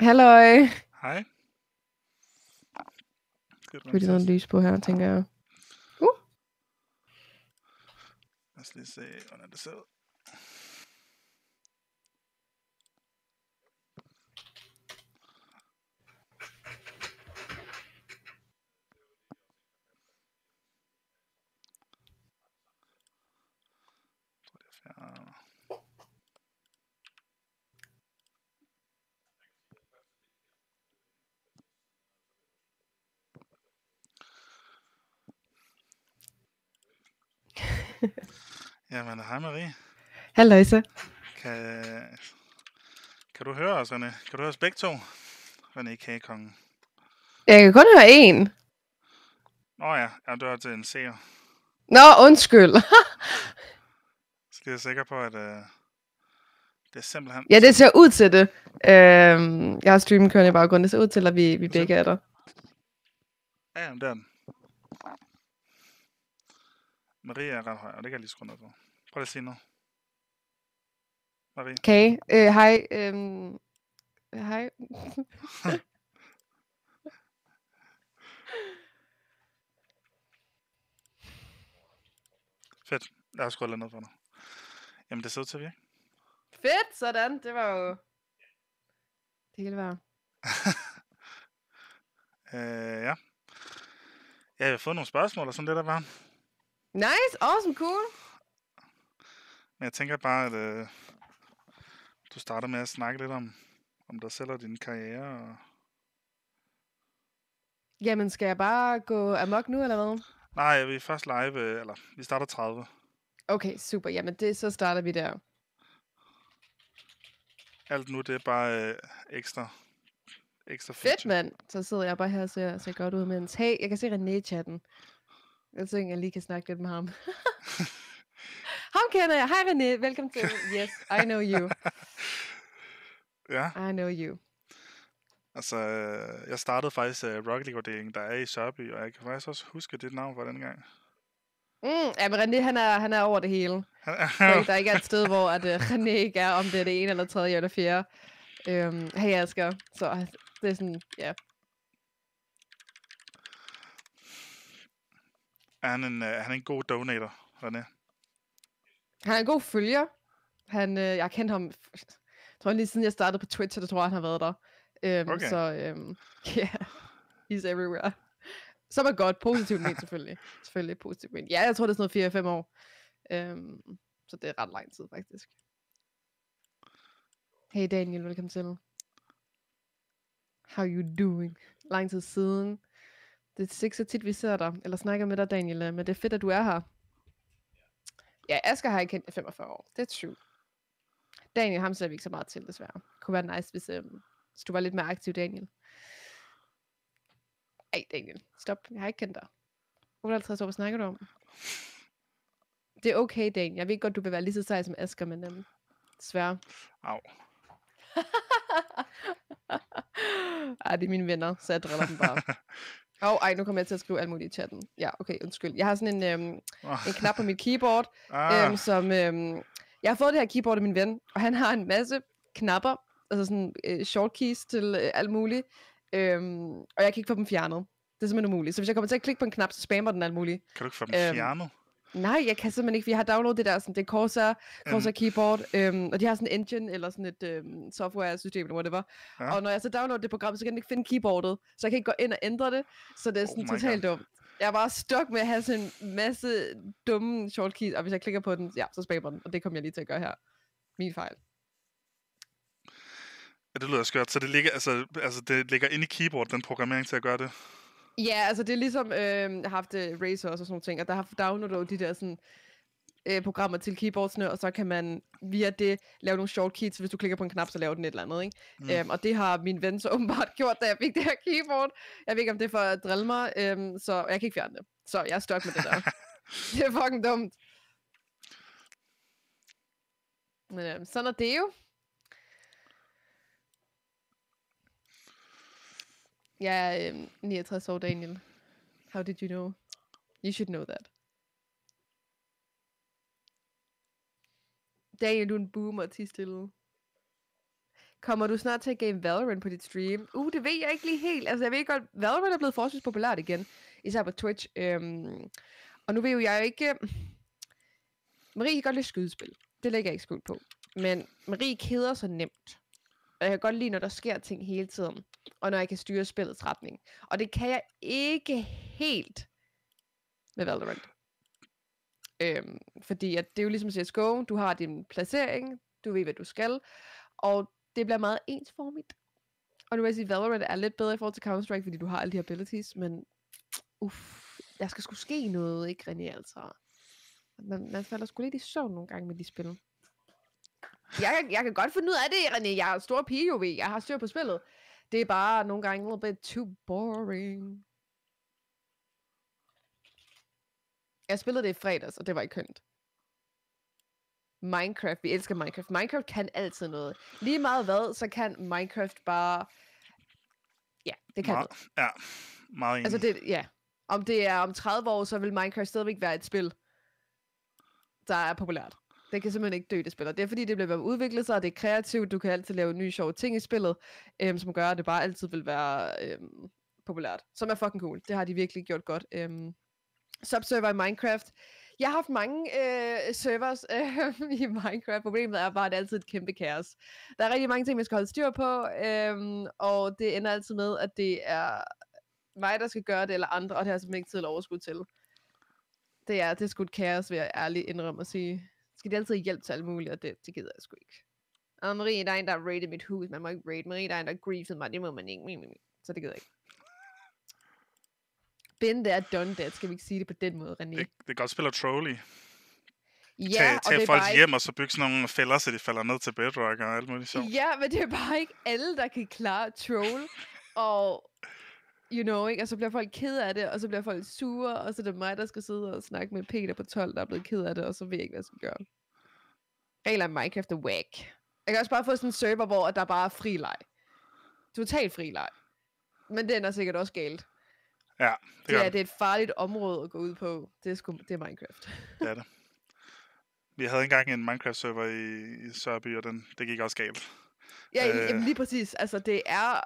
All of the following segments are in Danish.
Hallo. Hej. Skal vi noget lys på her, tænker jeg. Uh. Lad os lige se, hvordan det ser ud. Jamen, hej Marie. Hej Kan, kan du høre os, René? Kan du høre os begge to? René Kagekongen. Jeg kan kun høre en. Nå ja, jeg dør til en seer. Nå, undskyld. er jeg sikker på, at øh, det er simpelthen... Ja, det ser ud til det. Øh, jeg har streamen kørende i baggrunden. Det ser ud til, at vi, vi begge er der. Ja, jamen, det er den. Marie er ret høj, og det kan jeg lige skrue ned på. Prøv at sige noget. Marie. Okay, øh, hej. Øh, hej. Fedt. Jeg har skruet ned for dig. Jamen, det ser ud til at virke. Fedt, sådan. Det var jo... Det hele var... øh, ja. Jeg har fået nogle spørgsmål og sådan det der var. Nice, awesome, cool. Men jeg tænker bare, at øh, du starter med at snakke lidt om, om dig selv og din karriere. Og... Jamen, skal jeg bare gå amok nu, eller hvad? Nej, vi er først live, øh, eller vi starter 30. Okay, super. Jamen, det, så starter vi der. Alt nu, det er bare øh, ekstra ekstra feature. Fedt, mand. Så sidder jeg bare her og ser, ser godt ud, mens hey, jeg kan se René i chatten. Jeg tænker, jeg lige kan snakke lidt med ham. ham kender jeg. Hej René, velkommen til. Yes, I know you. ja. I know you. Altså, øh, jeg startede faktisk uh, Rocket League-vurderingen, der er i Sørby, og jeg kan faktisk også huske dit navn fra den gang. Mm, ja, men René, han er, han er over det hele. så der ikke et sted, hvor at, uh, René ikke er, om det er det ene eller tredje eller fjerde. Øhm, hey, Asger. Så det er sådan, ja. Er han en, øh, han er en god donator, René? Han er en god følger. Han, øh, jeg har kendt ham, jeg tror lige siden jeg startede på Twitch, så tror jeg, han har været der. Øhm, okay. Så øhm, yeah, he's everywhere. Som er godt, positivt men selvfølgelig. selvfølgelig positivt men. Ja, jeg tror, det er sådan noget 4-5 år. Øhm, så det er ret lang tid, faktisk. Hey Daniel, velkommen til. How you doing? Lang tid siden det er ikke så tit, vi ser dig, eller snakker med dig, Daniel, øh, men det er fedt, at du er her. Ja, Asger har jeg kendt i 45 år. Det er true. Daniel, ham ser vi ikke så meget til, desværre. Det kunne være nice, hvis, øhm, hvis du var lidt mere aktiv, Daniel. Ej, Daniel, stop. Jeg har ikke kendt dig. 58 år, hvad snakker du om? Det er okay, Daniel. Jeg ved godt, du vil være lige så sej som Asger, men øhm, desværre. Au. Ej, det er mine venner, så jeg driller dem bare. Åh, oh, ej, nu kommer jeg til at skrive alt muligt i chatten. Ja, okay, undskyld. Jeg har sådan en, øhm, oh. en knap på mit keyboard, ah. øhm, som... Øhm, jeg har fået det her keyboard af min ven, og han har en masse knapper, altså sådan øh, short keys til øh, alt muligt, øhm, og jeg kan ikke få dem fjernet. Det er simpelthen umuligt. Så hvis jeg kommer til at klikke på en knap, så spammer den alt muligt. Kan du ikke få dem øhm, fjernet? Nej, jeg kan simpelthen ikke, vi har downloadet det der, sådan, det Corsa, Corsa mm. Keyboard, øhm, og de har sådan en engine, eller sådan et øhm, software-system, eller whatever. Ja. Og når jeg så downloader det program, så kan jeg ikke finde keyboardet, så jeg kan ikke gå ind og ændre det, så det er oh sådan oh totalt dumt. Jeg er bare stuck med at have sådan en masse dumme shortkeys, og hvis jeg klikker på den, ja, så spammer den, og det kommer jeg lige til at gøre her. Min fejl. Ja, det lyder skørt. Så det ligger, altså, altså, det ligger inde i keyboard, den programmering til at gøre det? Ja, altså det er ligesom, øh, jeg har haft øh, Razer også og sådan nogle ting, og der har downloadet de der sådan, øh, programmer til keyboardsne, og så kan man via det lave nogle shortcuts, hvis du klikker på en knap, så laver den et eller andet, ikke? Mm. Øhm, og det har min ven så åbenbart gjort, da jeg fik det her keyboard. Jeg ved ikke, om det er for at drille mig, øhm, så jeg kan ikke fjerne det. Så jeg er størt med det der. det er fucking dumt. Men øh, sådan er det jo. Jeg er øhm, 69 år, Daniel. How did you know? You should know that. Daniel, du er en boomer, til stille. Kommer du snart til at game Valorant på dit stream? Uh, det ved jeg ikke lige helt. Altså, jeg ved godt, Valorant er blevet forholdsvis populært igen. Især på Twitch. Øhm, og nu ved jo jeg ikke... Marie kan godt lide skydespil. Det lægger jeg ikke skuld på. Men Marie keder sig nemt. Og jeg kan godt lide, når der sker ting hele tiden, og når jeg kan styre spillets retning. Og det kan jeg ikke helt med Valorant. Øhm, fordi at det er jo ligesom CSGO, du har din placering, du ved, hvad du skal, og det bliver meget ensformigt. Og nu vil jeg sige, Valorant er lidt bedre i forhold til Counter-Strike, fordi du har alle de her abilities, men uff, der skal sgu ske noget, ikke René, altså. Man, man falder sgu lidt i søvn nogle gange med de spil. Jeg, kan, jeg kan godt finde ud af det, René. Jeg er stor pige, jo ved. Jeg har styr på spillet. Det er bare nogle gange a little bit too boring. Jeg spillede det i fredags, og det var ikke kønt. Minecraft, vi elsker Minecraft. Minecraft kan altid noget. Lige meget hvad, så kan Minecraft bare... Ja, det kan Me- noget. Ja, meget enig. Altså det, ja. Om det er om 30 år, så vil Minecraft stadigvæk være et spil, der er populært. Den kan simpelthen ikke dø, det spiller. Det er fordi, det bliver ved sig, og det er kreativt. Du kan altid lave nye sjove ting i spillet, øhm, som gør, at det bare altid vil være øhm, populært. Som er fucking cool. Det har de virkelig gjort godt. Øhm, Subserver i Minecraft. Jeg har haft mange øh, servers øh, i Minecraft. Problemet er bare, at det er altid et kæmpe kaos. Der er rigtig mange ting, man skal holde styr på, øhm, og det ender altid med, at det er mig, der skal gøre det, eller andre, og det har jeg simpelthen ikke tid eller overskud til. Det er, det er sgu et kaos, vil jeg ærligt indrømme at sige skal de altid hjælpe til alt muligt, og det, det gider jeg sgu ikke. Og Marie, der er en, der har raided mit hus. Man må ikke raid. Marie, der er en, der griefed mig. Det må man ikke. Så det gider jeg ikke. Been there, done that. Skal vi ikke sige det på den måde, René? Det, det er godt spiller trolley. Ja, tage, og tage det folk bare hjem, ikke... og så bygge sådan nogle fælder, så de falder ned til bedrock og alt muligt sjovt. Ja, men det er bare ikke alle, der kan klare troll. og you know, ikke? Og så bliver folk ked af det, og så bliver folk sure, og så er det mig, der skal sidde og snakke med Peter på 12, der er blevet ked af det, og så ved jeg ikke, hvad jeg skal gøre. Regler af Minecraft the whack. Jeg kan også bare få sådan en server, hvor der bare er fri leg. Total fri leg. Men den er sikkert også galt. Ja, det, det er, det. det er et farligt område at gå ud på. Det er, sgu, det er Minecraft. det er det. Vi havde engang en Minecraft-server i, i Sørby, og den, det gik også galt. Ja, øh... jamen lige præcis. Altså, det er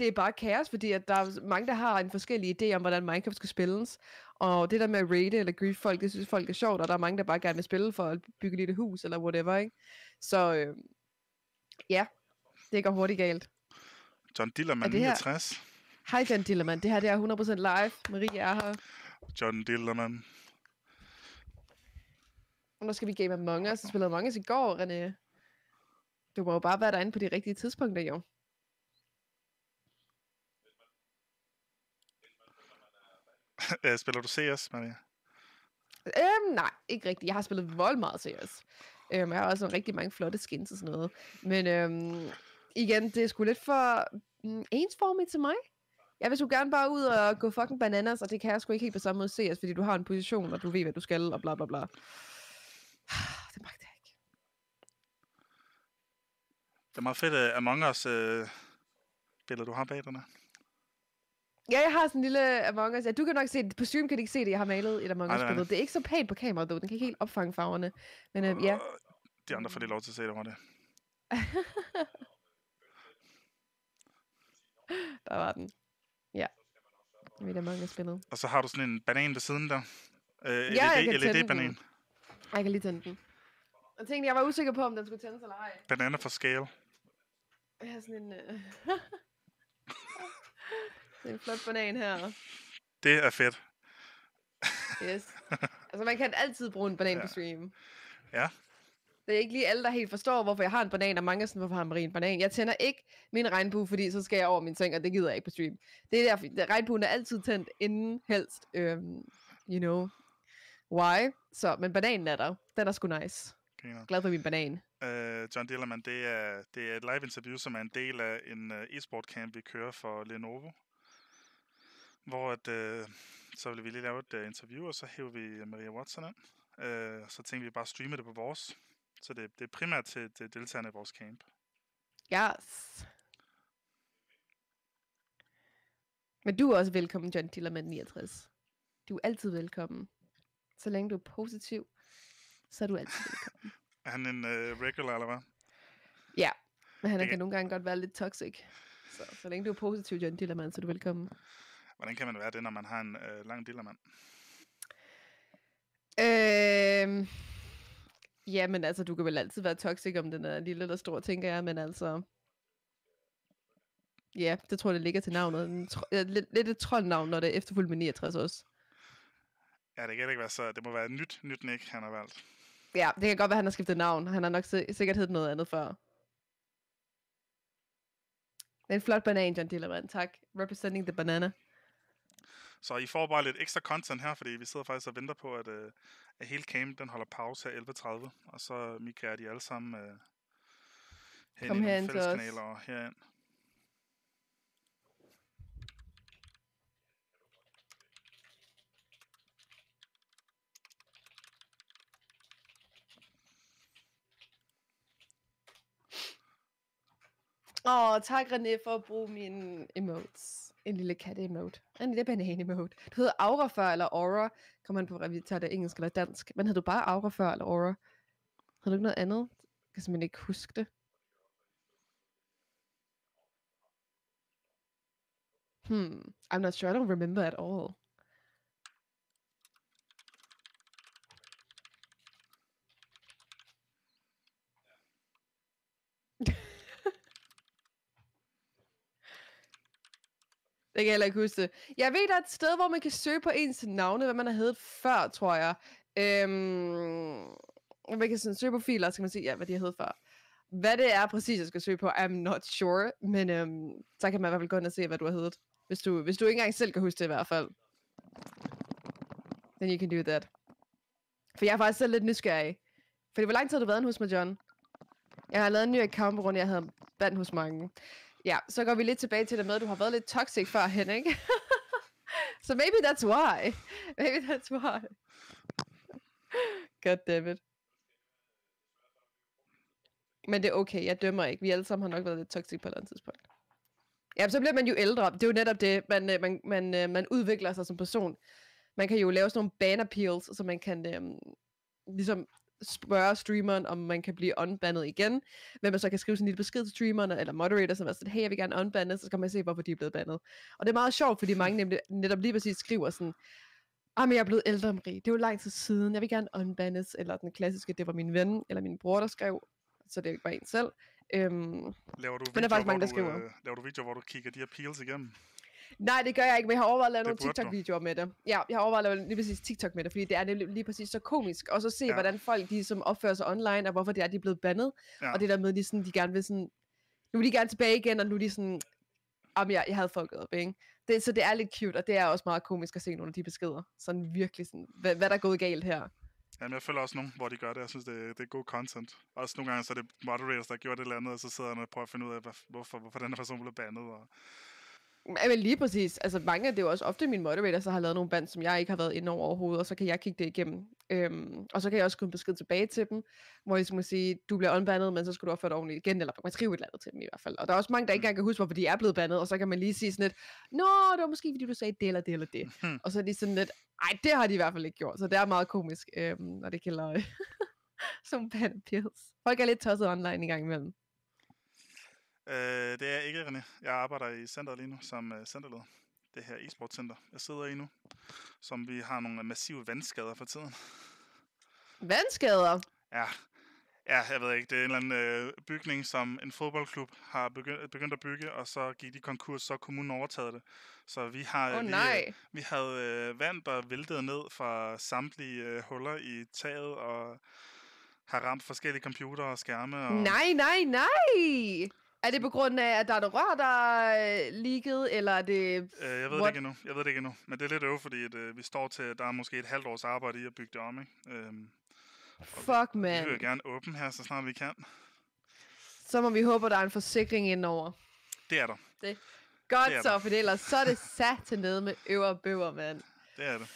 det er bare kaos, fordi at der er mange, der har en forskellig idé om, hvordan Minecraft skal spilles. Og det der med at rate eller grief folk, det synes folk er sjovt, og der er mange, der bare gerne vil spille for at bygge et lille hus eller whatever, ikke? Så øh, ja, det går hurtigt galt. John Dillermand, 69. Hej John Dillermand, det her det er 100% live. Marie er her. John Dillermand. Og nu skal vi game Among Us. Jeg spillede Among Us i går, René. Du må jo bare være derinde på de rigtige tidspunkter, jo. Øh, spiller du CS, Maria? Øhm, nej, ikke rigtigt. Jeg har spillet vold meget CS. Øhm, jeg har også rigtig mange flotte skins og sådan noget. Men øhm, igen, det er sgu lidt for mm, ensformigt til mig. Jeg vil sgu gerne bare ud og gå fucking bananas, og det kan jeg sgu ikke helt på samme måde CS, fordi du har en position, og du ved, hvad du skal, og bla bla bla. Det magter jeg ikke. Det er meget fedt, at øh, Among Us øh, billeder, du har bag dig. Ja, jeg har sådan en lille Among Us. Ja, du kan nok se det. På stream kan du ikke se det. Jeg har malet et Among us Det er ikke så pænt på kameraet, dog. Den kan ikke helt opfange farverne. Men øhm, øh, ja. De andre får det lov til at se det var det. der var den. Ja. Mit Among Us-billede. Og så har du sådan en banan ved siden der. Øh, ja, e jeg kan LED-banan. Den. E jeg kan lige tænde den. Jeg tænkte, jeg var usikker på, om den skulle tændes eller ej. Banana for scale. Jeg har sådan en... Øh... Det er en flot banan her. Det er fedt. yes. Altså, man kan altid bruge en banan ja. på stream. Ja. Det er ikke lige alle, der helt forstår, hvorfor jeg har en banan, og mange er sådan, hvorfor har Marie en banan? Jeg tænder ikke min regnbue, fordi så skal jeg over min seng, og det gider jeg ikke på stream. Det er derfor, regnbuen er altid tændt inden helst. Øhm, you know why. Så, men bananen er der. Den er sgu nice. Griner. Glad for min banan. Uh, John Dillerman, det er, det er et live-interview, som er en del af en uh, e-sport camp, vi kører for Lenovo hvor at, øh, så ville vi lige lave et øh, interview, og så hævde vi øh, Maria Watson ind. Øh, så tænkte vi bare at streame det på vores. Så det, det er primært til det deltagerne i vores camp. Yes. Men du er også velkommen, John Dillermand 69. Du er altid velkommen. Så længe du er positiv, så er du altid velkommen. er han en uh, regular, eller hvad? Ja, men han kan nogle gange godt være lidt toxic. Så, så længe du er positiv, John Dillermand, så er du velkommen. Hvordan kan man være det, når man har en øh, lang dillermand? Øh, ja, men altså, du kan vel altid være toxic, om den er lille eller stor, tænker jeg, men altså... Ja, det tror jeg, det ligger til navnet. Lidt, lidt et troldnavn, når det er efterfuldt med 69 også. Ja, det kan ikke være så. Det må være et nyt, nyt Nick, han har valgt. Ja, det kan godt være, han har skiftet navn. Han har nok sikkert heddet noget andet før. Det er en flot banan, John Dillermand. Tak. Representing the banana. Så I får bare lidt ekstra content her, fordi vi sidder faktisk og venter på, at, øh, at hele camp den holder pause her 11.30. Og så migrerer de alle sammen øh, hen Kom i nogle fælleskanaler og herind. Åh, oh, tak René for at bruge min emotes. En lille katte-emote. En lille banan-emote. Du hedder Aura før, eller Aura. Kommer man på, at vi tager det engelsk eller dansk. Men havde du bare Aura før, eller Aura? Havde du ikke noget andet? Jeg kan simpelthen ikke huske det. Hmm, I'm not sure. I don't remember at all. Jeg kan heller ikke huske Jeg ved, der er et sted, hvor man kan søge på ens navne, hvad man har heddet før, tror jeg. Øhm, man kan sådan søge på filer, så kan man se, ja, hvad de har heddet før. Hvad det er præcis, jeg skal søge på, I'm not sure. Men øhm, så kan man i hvert fald gå ind og se, hvad du har heddet. Hvis du, hvis du ikke engang selv kan huske det i hvert fald. Then you can do that. For jeg er faktisk selv lidt nysgerrig. Fordi hvor lang tid har du været hos mig, John? Jeg har lavet en ny account, på grund af, at jeg havde bandt hos mange. Ja, så går vi lidt tilbage til det med, at du har været lidt toxic førhen, ikke? so maybe that's why. Maybe that's why. God damn it. Men det er okay, jeg dømmer ikke. Vi alle sammen har nok været lidt toxic på et eller andet tidspunkt. Ja, så bliver man jo ældre. Det er jo netop det, man, øh, man, man, øh, man udvikler sig som person. Man kan jo lave sådan nogle banner peels, så man kan øhm, ligesom spørge streameren, om man kan blive unbandet igen, men man så kan skrive sådan en lille besked til streameren eller moderator, som er sådan, hey, jeg vil gerne unbande, så kan man se, hvorfor de er blevet bandet. Og det er meget sjovt, fordi mange nemlig, netop lige præcis skriver sådan, ah, men jeg er blevet ældre, Marie, det er jo lang tid siden, jeg vil gerne unbandes, eller den klassiske, det var min ven, eller min bror, der skrev, så det bare en selv. Øhm, laver du videoer, men der er faktisk mange, der skriver. Du, øh, laver du videoer, hvor du kigger de her peels igennem? Nej, det gør jeg ikke, men jeg har overvejet at lave nogle TikTok-videoer med det. Ja, jeg har overvejet at lave lige præcis TikTok med det, fordi det er nemlig lige præcis så komisk. Og så se, ja. hvordan folk de som opfører sig online, og hvorfor det er, de er blevet bandet. Ja. Og det der med, de, sådan, de gerne vil sådan... Nu vil de gerne tilbage igen, og nu er de sådan... Om jeg, jeg havde fucket op, ikke? Det, så det er lidt cute, og det er også meget komisk at se nogle af de beskeder. Sådan virkelig sådan, hvad, hvad der er gået galt her. Jamen, jeg følger også nogen, hvor de gør det. Jeg synes, det, det er god content. Også nogle gange, så er det moderators, der gjort det eller andet, og så sidder jeg og prøver at finde ud af, hvorfor, hvorfor den her person blev bandet. Og men lige præcis. Altså mange af det er jo også ofte min moderator, der har lavet nogle band, som jeg ikke har været inde over overhovedet, og så kan jeg kigge det igennem. Øhm, og så kan jeg også komme besked tilbage til dem, hvor jeg må ligesom sige, du bliver unbandet, men så skal du opføre dig ordentligt igen, eller man skriver et eller andet til dem i hvert fald. Og der er også mange, der ikke engang kan huske, hvorfor de er blevet bandet, og så kan man lige sige sådan lidt, nå, det var måske fordi du sagde det eller det eller det. Hmm. Og så er de sådan lidt, ej, det har de i hvert fald ikke gjort, så det er meget komisk, øhm, når det løje. som bandpils. Folk er lidt tosset online i gang imellem. Øh, det er jeg ikke, René. Jeg arbejder i centret lige nu som øh, centerleder. Det her e-sportcenter, jeg sidder i nu, som vi har nogle øh, massive vandskader for tiden. Vandskader? Ja, ja jeg ved ikke. Det er en eller anden øh, bygning, som en fodboldklub har begyndt, begyndt at bygge, og så gik de konkurs, så kommunen overtaget det. Så vi har oh, vi, nej. Øh, vi havde øh, vand, der væltede ned fra samtlige øh, huller i taget, og har ramt forskellige computere og skærme. Og... Nej, nej, nej! Er det på grund af, at der er noget rør, der er ligget, eller er det... Øh, jeg ved det ikke endnu, jeg ved det ikke endnu. Men det er lidt øv, fordi at, øh, vi står til, at der er måske et halvt års arbejde i at bygge det om, ikke? Øhm, Fuck, man. Vi vil gerne åbne her, så snart vi kan. Så må vi håbe, at der er en forsikring indover. Det er der. Det. Godt det er så, der. for ellers så er det sat til nede med øver bøver, mand. Det er det.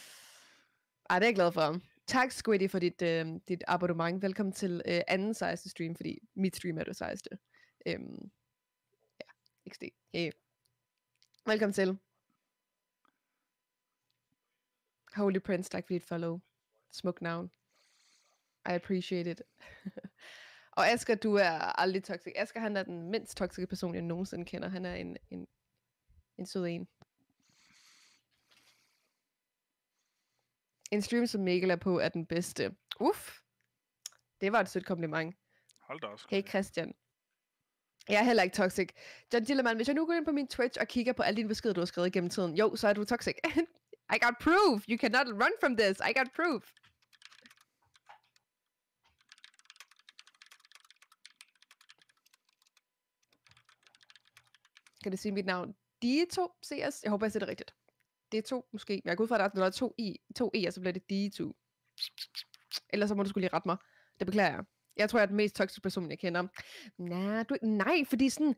Ej, det er jeg glad for. Tak, Squiddy, for dit, øh, dit abonnement. Velkommen til øh, anden 16. stream, fordi mit stream er det 16. Øhm, ja, XD. Hey. Velkommen til. Holy Prince, tak for dit follow. Smuk navn. I appreciate it. og Asger, du er aldrig toxic. Asger, han er den mindst toxiske person, jeg nogensinde kender. Han er en, en, en sød en. En stream, som Mikkel er på, er den bedste. Uff! Det var et sødt kompliment. Hold da også. Hey Christian. Jeg er heller ikke toxic. John Dillermann, hvis jeg nu går ind på min Twitch og kigger på alle dine beskeder, du har skrevet gennem tiden, jo, så er du toxic. I got proof. You cannot run from this. I got proof. Kan det sige mit navn? D2 CS. Jeg håber, jeg siger det rigtigt. D2 måske. Jeg går ud fra, at der er, to E, to, I, og så bliver det D2. Ellers så må du skulle lige rette mig. Det beklager jeg. Jeg tror, jeg er den mest toksiske person, jeg kender. Nej, du, nej, fordi sådan,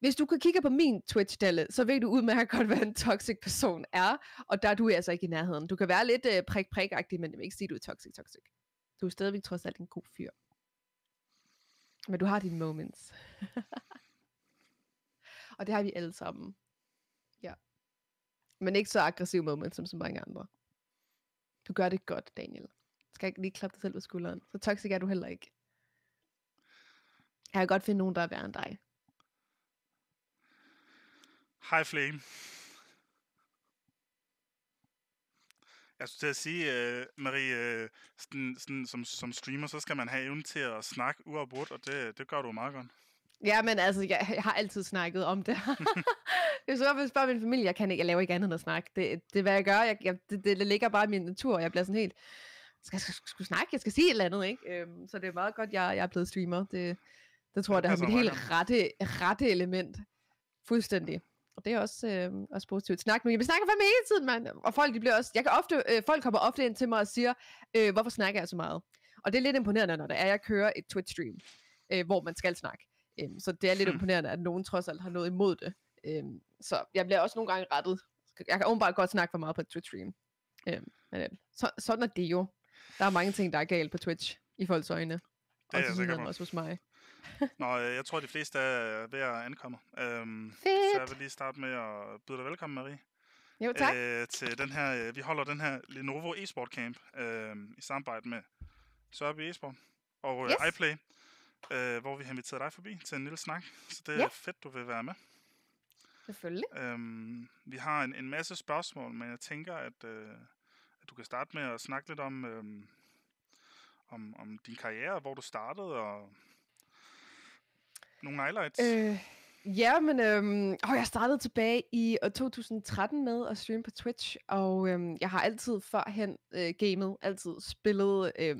hvis du kan kigge på min Twitch-dalle, så ved du udmærket godt, hvad en toxic person er, og der er du altså ikke i nærheden. Du kan være lidt øh, prik prik men det vil ikke sige, at du er toxic toxic. Du er stadigvæk trods alt en god fyr. Men du har dine moments. og det har vi alle sammen. Ja. Men ikke så aggressiv moments som så mange andre. Du gør det godt, Daniel. Skal ikke lige klappe dig selv på skulderen. Så toxic er du heller ikke. Jeg kan godt finde nogen, der er værre end dig. Hej Flame. Jeg skulle til at sige, uh, Marie, uh, sådan, sådan, som, som streamer, så skal man have evnen til at snakke uafbrudt, og det, det gør du meget godt. Ja, men altså, jeg, jeg har altid snakket om det. Hvis jeg vil bare min familie, jeg, kan ikke, jeg laver ikke andet end at snakke. Det, det er, hvad jeg gør. Jeg, jeg, det, det, ligger bare i min natur, og jeg bliver sådan helt... skal, jeg skal, skal snakke, jeg skal sige et eller andet, ikke? Øhm, så det er meget godt, jeg, jeg er blevet streamer. Det, det tror jeg, det har mit helt rette, rette element. Fuldstændig. Og det er også, øh, også positivt. Snak nu. Jamen, snakker fandme hele tiden, mand. Og folk, de bliver også, jeg kan ofte, øh, folk kommer ofte ind til mig og siger, øh, hvorfor snakker jeg så meget? Og det er lidt imponerende, når det er, at jeg kører et Twitch-stream, øh, hvor man skal snakke. Øh, så det er lidt hmm. imponerende, at nogen trods alt har noget imod det. Øh, så jeg bliver også nogle gange rettet. Jeg kan åbenbart godt snakke for meget på et Twitch-stream. Øh, men, øh, så, sådan er det jo. Der er mange ting, der er galt på Twitch i folks øjne. Og ja, ja, så også hos mig. Nå, øh, jeg tror, de fleste er ved at ankomme. Øhm, Fedt. Så jeg vil lige starte med at byde dig velkommen, Marie. Jo, tak. Øh, til den her, øh, vi holder den her Lenovo eSport camp øh, i samarbejde med Sørby eSport og øh, yes. iPlay, øh, hvor vi har inviteret dig forbi til en lille snak. Så det er ja. fedt, du vil være med. Selvfølgelig. Øhm, vi har en, en masse spørgsmål, men jeg tænker, at, øh, at du kan starte med at snakke lidt om, øh, om, om din karriere, hvor du startede og nogle highlights? Øh, ja, men øh, åh, jeg startede tilbage i 2013 øh, med at streame på Twitch, og øh, jeg har altid førhen øh, gamet, altid spillet, øh,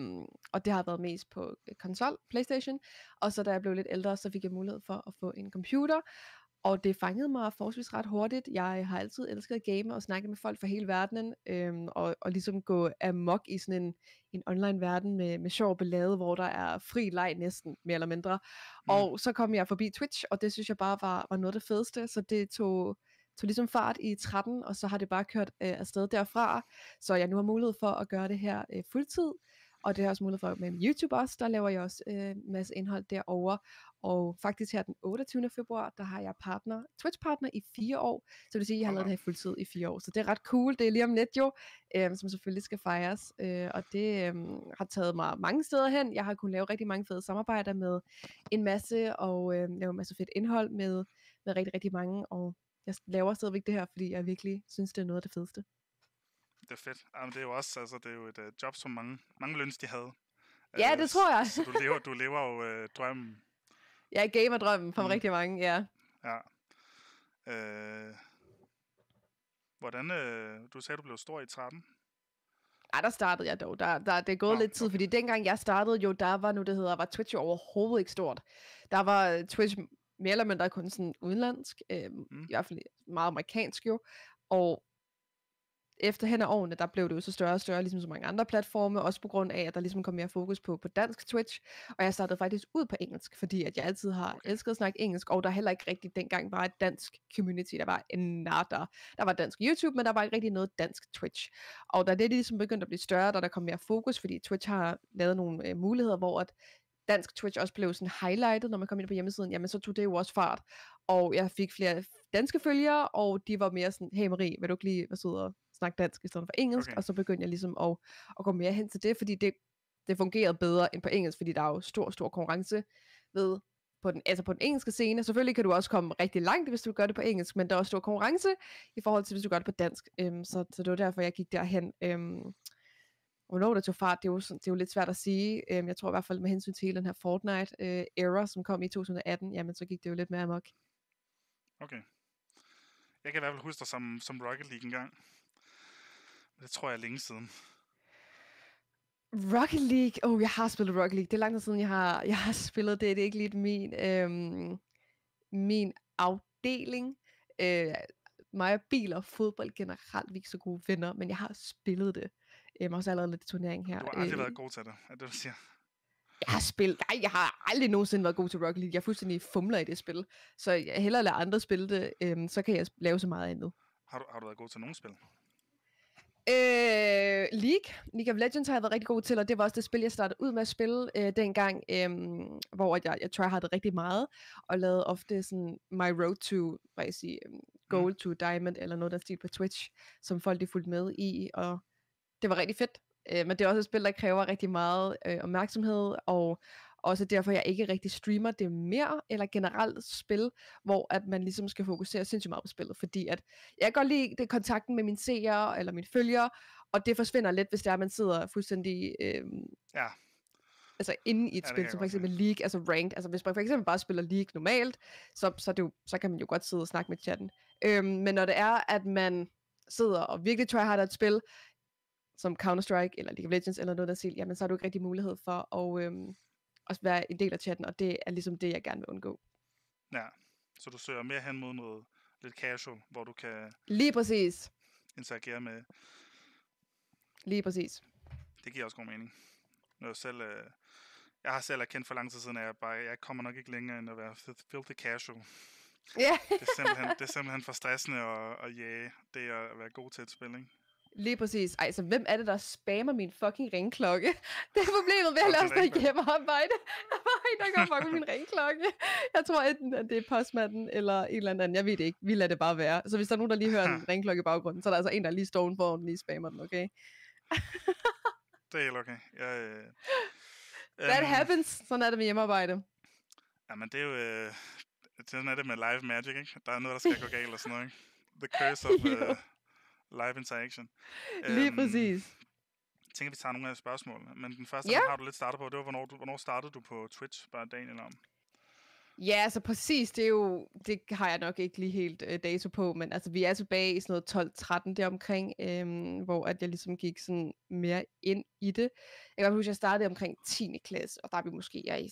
og det har været mest på øh, konsol, Playstation, og så da jeg blev lidt ældre, så fik jeg mulighed for at få en computer, og det fangede mig forholdsvis ret hurtigt. Jeg har altid elsket at game og snakke med folk fra hele verdenen, øhm, og, og ligesom gå amok i sådan en, en online-verden med, med sjov belade, hvor der er fri leg næsten, mere eller mindre. Mm. Og så kom jeg forbi Twitch, og det synes jeg bare var, var noget af det fedeste, så det tog, tog ligesom fart i 13, og så har det bare kørt øh, afsted derfra. Så jeg nu har mulighed for at gøre det her øh, fuldtid. Og det har også mulighed for med YouTube også. Der laver jeg også øh, masse indhold derovre. Og faktisk her den 28. februar, der har jeg partner, Twitch-partner i fire år. Så det vil sige, at jeg har lavet det her fuldtid i fire år. Så det er ret cool. Det er lige om lidt jo, øh, som selvfølgelig skal fejres. Øh, og det øh, har taget mig mange steder hen. Jeg har kunnet lave rigtig mange fede samarbejder med en masse, og øh, lave en masse fedt indhold med, med rigtig, rigtig mange. Og jeg laver stadigvæk det her, fordi jeg virkelig synes, det er noget af det fedeste det er fedt. Jamen, det er jo også, altså, det er jo et uh, job, som mange, mange løns, de havde. Ja, det øh, tror jeg. så du lever, du lever jo uh, drømmen. Ja, gamerdrømmen for mm. rigtig mange, ja. Ja. Uh, hvordan, uh, du sagde, du blev stor i 13. Ja, der startede jeg dog. Der, der, det er gået ja, lidt tid, okay. fordi dengang jeg startede jo, der var nu det hedder, var Twitch jo overhovedet ikke stort. Der var Twitch mere eller mindre kun sådan udenlandsk, øh, mm. i hvert fald meget amerikansk jo, og efter hen af årene, der blev det jo så større og større, ligesom så mange andre platforme, også på grund af, at der ligesom kom mere fokus på, på dansk Twitch, og jeg startede faktisk ud på engelsk, fordi at jeg altid har elsket at snakke engelsk, og der heller ikke rigtig dengang var et dansk community, der var en nader. Der var dansk YouTube, men der var ikke rigtig noget dansk Twitch. Og da det ligesom begyndte at blive større, da der kom mere fokus, fordi Twitch har lavet nogle øh, muligheder, hvor at dansk Twitch også blev sådan highlightet, når man kom ind på hjemmesiden, jamen så tog det jo også fart. Og jeg fik flere danske følgere, og de var mere sådan, hey Marie, vil du ikke lige være sød og snakke dansk i stedet for engelsk, okay. og så begyndte jeg ligesom at, at gå mere hen til det, fordi det, det fungerede bedre end på engelsk, fordi der er jo stor, stor konkurrence ved på den, altså på den engelske scene. Selvfølgelig kan du også komme rigtig langt, hvis du gør det på engelsk, men der er også stor konkurrence i forhold til, hvis du gør det på dansk. Øhm, så, så det var derfor, jeg gik derhen. Øhm, hvornår det tog fart, det er jo, det er jo lidt svært at sige. Øhm, jeg tror i hvert fald med hensyn til hele den her Fortnite-era, øh, som kom i 2018, jamen så gik det jo lidt mere amok. Okay. Jeg kan i hvert fald huske dig som, som Rocket League engang det tror jeg er længe siden. Rocket League. Oh, jeg har spillet Rocket League. Det er lang tid siden, jeg har, jeg har spillet det. Det er ikke lige min, øhm, min afdeling. Øh, mig og biler og fodbold generelt, vi er ikke så gode venner, men jeg har spillet det. Jeg øhm, har også allerede lidt turnering her. Du har aldrig øh, været god til det, er det, du siger? Jeg har spillet, nej, jeg har aldrig nogensinde været god til Rocket League. Jeg er fuldstændig fumler i det spil. Så jeg hellere lader andre spille det, øhm, så kan jeg lave så meget andet. Har du, har du været god til nogen spil? Øh, League. League of Legends har jeg været rigtig god til, og det var også det spil, jeg startede ud med at spille øh, dengang, øh, hvor jeg, jeg tror, jeg har det rigtig meget, og lavede ofte sådan my road to, hvad jeg siger, øhm, goal mm. to diamond, eller noget der stil på Twitch, som folk de fulgte med i, og det var rigtig fedt. Øh, men det er også et spil, der kræver rigtig meget øh, opmærksomhed, og også derfor, jeg ikke rigtig streamer det mere, eller generelt spil, hvor at man ligesom skal fokusere sindssygt meget på spillet, fordi at jeg går godt lide det kontakten med mine seere, eller mine følgere, og det forsvinder lidt, hvis det er, at man sidder fuldstændig... Øh, ja altså inde i et ja, spil, som for eksempel League, altså ranked, altså hvis man for eksempel bare spiller League normalt, så, så, det jo, så kan man jo godt sidde og snakke med chatten. Øhm, men når det er, at man sidder og virkelig har et spil, som Counter-Strike eller League of Legends eller noget der siger, jamen så har du ikke rigtig mulighed for at, øhm, og være en del af chatten, og det er ligesom det, jeg gerne vil undgå. Ja, så du søger mere hen mod noget lidt casual, hvor du kan... Lige præcis. Interagere med... Lige præcis. Det giver også god mening. Når jeg selv... Øh, jeg har selv erkendt for lang tid siden, at jeg bare... Jeg kommer nok ikke længere end at være filthy casual. Ja. Yeah. det, er simpelthen, det er simpelthen for stressende at, at jage det at være god til et spil, ikke? Lige præcis. Ej, så hvem er det, der spammer min fucking ringklokke? Det er problemet ved at lave sådan hjemmearbejde. Der der går fucking min ringklokke. Jeg tror enten, at det er postmanden eller en eller anden. Jeg ved det ikke. Vi lader det bare være. Så hvis der er nogen, der lige hører en ringklokke i baggrunden, så er der altså en, der lige står udenfor og lige spammer den, okay? det er helt okay. Jeg, øh, That um, happens. Sådan er det med hjemmearbejde. Jamen, det er jo... Øh, sådan er det med live magic, ikke? Der er noget, der skal gå galt og sådan noget, ikke? The curse of... Øh, live interaction. Lige øhm, præcis. Jeg tænker, vi tager nogle af spørgsmålene, men den første, ja. Den har du lidt startet på, det var, hvornår, du, hvornår startede du på Twitch, bare dagen eller om? Ja, altså præcis, det er jo, det har jeg nok ikke lige helt øh, dato på, men altså vi er tilbage i sådan noget 12-13 deromkring, øh, hvor at jeg ligesom gik sådan mere ind i det. Jeg kan huske, at jeg startede omkring 10. klasse, og der er vi måske jeg er i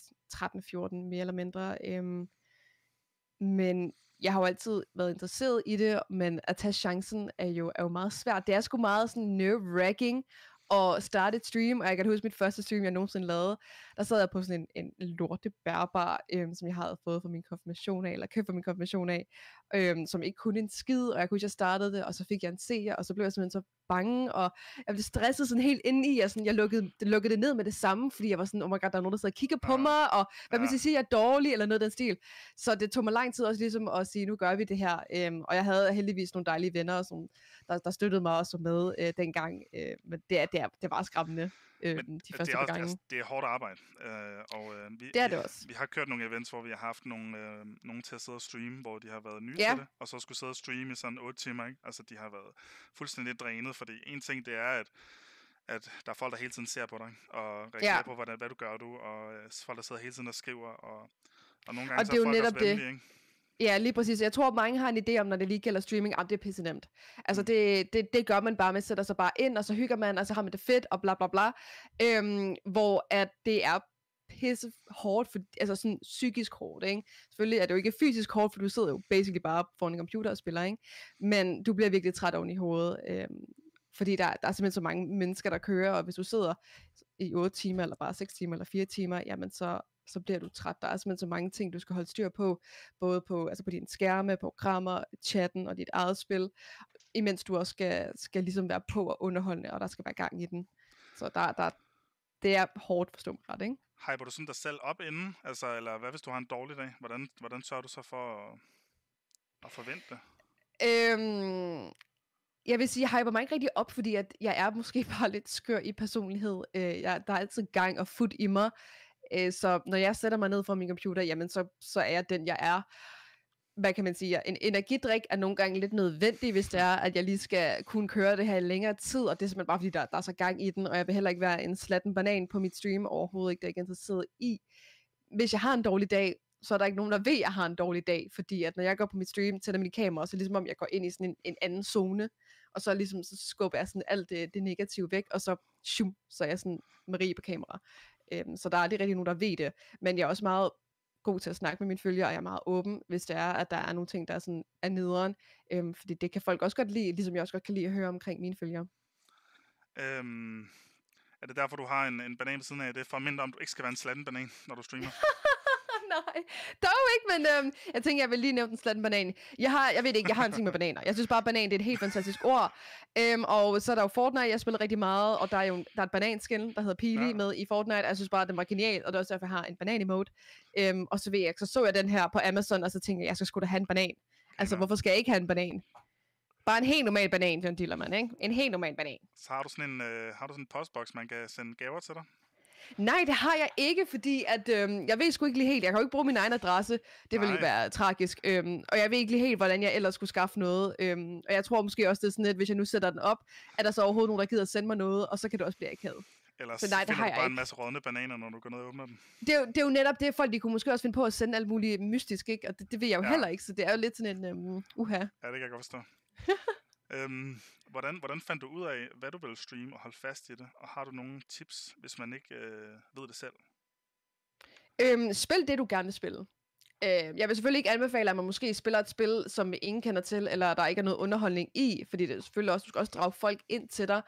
13-14 mere eller mindre. Øh, men jeg har jo altid været interesseret i det, men at tage chancen er jo, er jo meget svært. Det er sgu meget sådan nerve-wracking at starte et stream, og jeg kan huske mit første stream, jeg nogensinde lavede, der sad jeg på sådan en, en lorte bærbar, øhm, som jeg havde fået for min konfirmation af, eller købt for min konfirmation af, øhm, som ikke kunne en skid, og jeg kunne ikke, jeg startede det, og så fik jeg en seer, og så blev jeg simpelthen så bange, og jeg blev stresset sådan helt indeni, og sådan, jeg lukkede, lukkede det ned med det samme, fordi jeg var sådan, oh my god, der er nogen, der sidder og kigger på ja. mig, og hvad hvis ja. jeg siger, jeg er dårlig, eller noget af den stil. Så det tog mig lang tid også ligesom at sige, nu gør vi det her, øhm, og jeg havde heldigvis nogle dejlige venner, som, der, der støttede mig også med øh, dengang, øh, men det, det, det var skræmmende øh, de første det er også, gange. Altså, det er hårdt arbejde. Øh, og, øh, vi, det er det også. Vi, vi har kørt nogle events, hvor vi har haft nogle, øh, nogle til at sidde og streame, hvor de har været nye ja. til det, og så skulle sidde og streame i sådan 8 timer. Ikke? Altså, de har været fuldstændig drænet, fordi en ting det er, at at der er folk, der hele tiden ser på dig, og reagerer ja. på, hvordan, hvad du gør, du, og øh, folk, der sidder hele tiden og skriver, og, og nogle gange og det er så folk netop også venlige, det. ikke? Ja, lige præcis. Jeg tror, mange har en idé om, når det lige gælder streaming, at ah, det er pisse nemt. Altså, mm. det, det, det gør man bare. Man sætter sig bare ind, og så hygger man, og så har man det fedt, og bla bla bla. Øhm, hvor at det er pisse hårdt, for, altså sådan psykisk hårdt, ikke? Selvfølgelig er det jo ikke fysisk hårdt, for du sidder jo basically bare foran en computer og spiller, ikke? Men du bliver virkelig træt oven i hovedet, øhm, fordi der, der er simpelthen så mange mennesker, der kører, og hvis du sidder i 8 timer, eller bare 6 timer, eller 4 timer, jamen så så bliver du træt. Der er simpelthen så mange ting, du skal holde styr på, både på, altså på dine skærme, programmer, chatten og dit eget spil, imens du også skal, skal ligesom være på og underholdende, og der skal være gang i den. Så der, der, det er hårdt forstå mig ret, ikke? Hyper du sådan dig selv op inden? Altså, eller hvad hvis du har en dårlig dag? Hvordan, hvordan sørger du så for at, at forvente det? Øhm, jeg vil sige, jeg hyper mig ikke rigtig op, fordi at jeg er måske bare lidt skør i personlighed. Øh, jeg, der er altid gang og fod i mig. Øh, så når jeg sætter mig ned for min computer, jamen så, så er jeg den, jeg er. Hvad kan man sige? En energidrik er nogle gange lidt nødvendig, hvis det er, at jeg lige skal kunne køre det her i længere tid, og det er simpelthen bare, fordi der, der er så gang i den, og jeg vil heller ikke være en slatten banan på mit stream overhovedet, ikke, det er ikke interesseret i. Hvis jeg har en dårlig dag, så er der ikke nogen, der ved, at jeg har en dårlig dag, fordi at når jeg går på mit stream, tænder min kamera, så er det ligesom om, jeg går ind i sådan en, en anden zone, og så, ligesom, så skubber jeg sådan alt det, det negative væk, og så, shum, så er jeg sådan Marie på kamera. Øhm, så der er aldrig rigtig nogen, der ved det. Men jeg er også meget god til at snakke med mine følgere, og jeg er meget åben, hvis det er, at der er nogle ting, der er, sådan, er nederen. Øhm, fordi det kan folk også godt lide, ligesom jeg også godt kan lide at høre omkring mine følgere. Øhm, er det derfor, du har en, en banan ved siden af? Det er for mindre, om du ikke skal være en slatten banan, når du streamer. nej, dog ikke, men øhm, jeg tænker, jeg vil lige nævne den slatten banan. Jeg, har, jeg ved ikke, jeg har en ting med bananer. Jeg synes bare, at banan det er et helt fantastisk ord. Øhm, og så er der jo Fortnite, jeg spiller rigtig meget, og der er jo der er et bananskin, der hedder Pili ja. med i Fortnite. Jeg synes bare, at den var genial, og det er også derfor, jeg har en banan-emote. Øhm, og så ved jeg, så så jeg den her på Amazon, og så tænkte jeg, jeg skal sgu da have en banan. Altså, ja. hvorfor skal jeg ikke have en banan? Bare en helt normal banan, John Dillermand, ikke? En helt normal banan. Så har du sådan en, øh, har du sådan en postboks, man kan sende gaver til dig? Nej, det har jeg ikke, fordi at, øhm, jeg ved sgu ikke lige helt, jeg kan jo ikke bruge min egen adresse, det ville jo være tragisk, øhm, og jeg ved ikke lige helt, hvordan jeg ellers skulle skaffe noget, øhm, og jeg tror måske også, det er sådan lidt, hvis jeg nu sætter den op, at der så overhovedet nogen, der gider at sende mig noget, og så kan det også blive akavet. Ellers så nej, det har du bare jeg en masse rådne bananer, når du går ned og åbner dem. Det er, jo, det er jo netop det, folk de kunne måske også finde på at sende alt muligt mystisk, ikke? og det, det ved jeg jo ja. heller ikke, så det er jo lidt sådan en um, uha. Ja, det kan jeg godt forstå. øhm, hvordan, hvordan fandt du ud af, hvad du ville streame og holde fast i det? Og har du nogle tips, hvis man ikke øh, ved det selv? Øhm, spil det, du gerne vil spille. Øh, jeg vil selvfølgelig ikke anbefale, at man måske spiller et spil, som ingen kender til, eller der ikke er noget underholdning i, fordi det er selvfølgelig også, du skal også drage folk ind til dig.